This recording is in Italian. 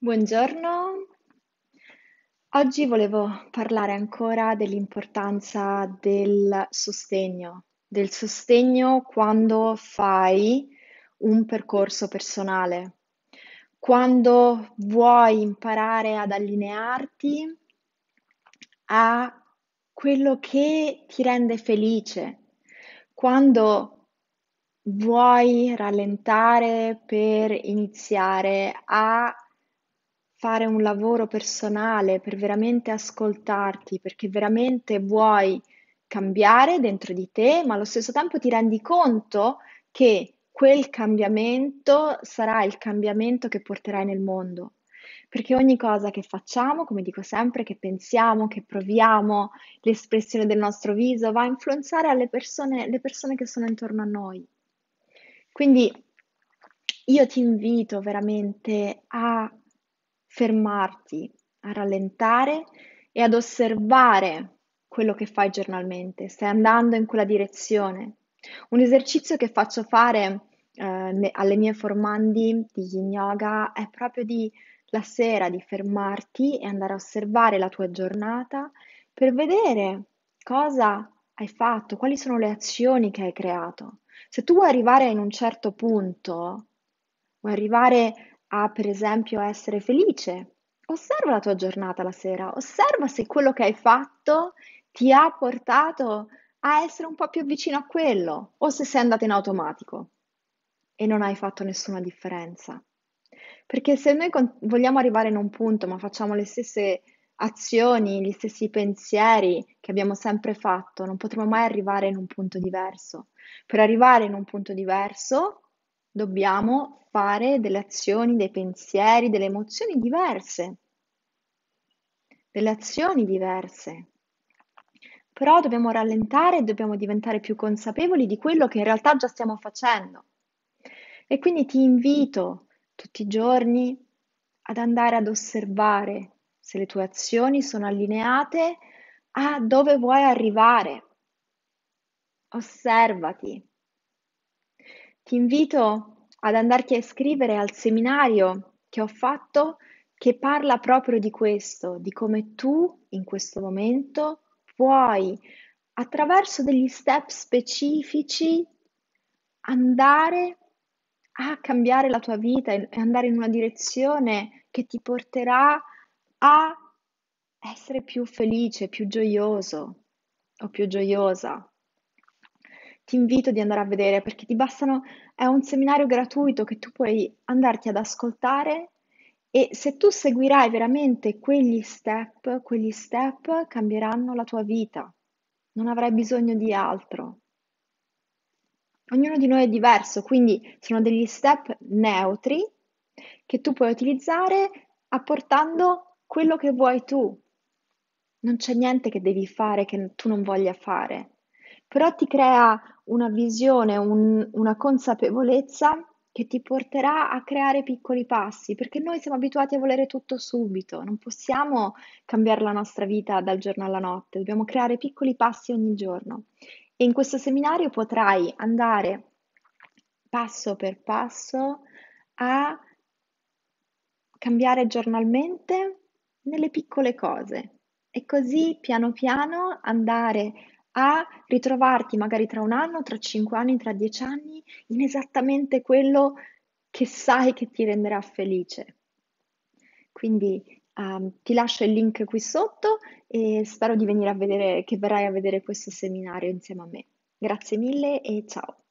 Buongiorno. Oggi volevo parlare ancora dell'importanza del sostegno, del sostegno quando fai un percorso personale, quando vuoi imparare ad allinearti a quello che ti rende felice, quando vuoi rallentare per iniziare a fare un lavoro personale per veramente ascoltarti, perché veramente vuoi cambiare dentro di te, ma allo stesso tempo ti rendi conto che quel cambiamento sarà il cambiamento che porterai nel mondo. Perché ogni cosa che facciamo, come dico sempre, che pensiamo, che proviamo, l'espressione del nostro viso va a influenzare persone, le persone che sono intorno a noi. Quindi io ti invito veramente a fermarti, a rallentare e ad osservare quello che fai giornalmente. Stai andando in quella direzione. Un esercizio che faccio fare eh, alle mie formandi di yin yoga è proprio di la sera di fermarti e andare a osservare la tua giornata per vedere cosa hai fatto, quali sono le azioni che hai creato. Se tu vuoi arrivare in un certo punto, vuoi arrivare a per esempio essere felice. Osserva la tua giornata la sera, osserva se quello che hai fatto ti ha portato a essere un po' più vicino a quello o se sei andata in automatico e non hai fatto nessuna differenza. Perché se noi vogliamo arrivare in un punto ma facciamo le stesse azioni, gli stessi pensieri che abbiamo sempre fatto, non potremo mai arrivare in un punto diverso. Per arrivare in un punto diverso dobbiamo fare delle azioni, dei pensieri, delle emozioni diverse, delle azioni diverse. Però dobbiamo rallentare e dobbiamo diventare più consapevoli di quello che in realtà già stiamo facendo. E quindi ti invito tutti i giorni ad andare ad osservare se le tue azioni sono allineate a dove vuoi arrivare. Osservati, ti invito ad andarti a iscrivere al seminario che ho fatto che parla proprio di questo, di come tu in questo momento puoi, attraverso degli step specifici, andare a cambiare la tua vita e andare in una direzione che ti porterà a essere più felice, più gioioso o più gioiosa ti invito di andare a vedere perché ti bastano, è un seminario gratuito che tu puoi andarti ad ascoltare e se tu seguirai veramente quegli step, quegli step cambieranno la tua vita, non avrai bisogno di altro. Ognuno di noi è diverso, quindi sono degli step neutri che tu puoi utilizzare apportando quello che vuoi tu. Non c'è niente che devi fare che tu non voglia fare però ti crea una visione, un- una consapevolezza che ti porterà a creare piccoli passi, perché noi siamo abituati a volere tutto subito, non possiamo cambiare la nostra vita dal giorno alla notte, dobbiamo creare piccoli passi ogni giorno. E in questo seminario potrai andare passo per passo a cambiare giornalmente nelle piccole cose e così piano piano andare a ritrovarti magari tra un anno, tra cinque anni, tra dieci anni in esattamente quello che sai che ti renderà felice. Quindi um, ti lascio il link qui sotto e spero di venire a vedere, che verrai a vedere questo seminario insieme a me. Grazie mille e ciao!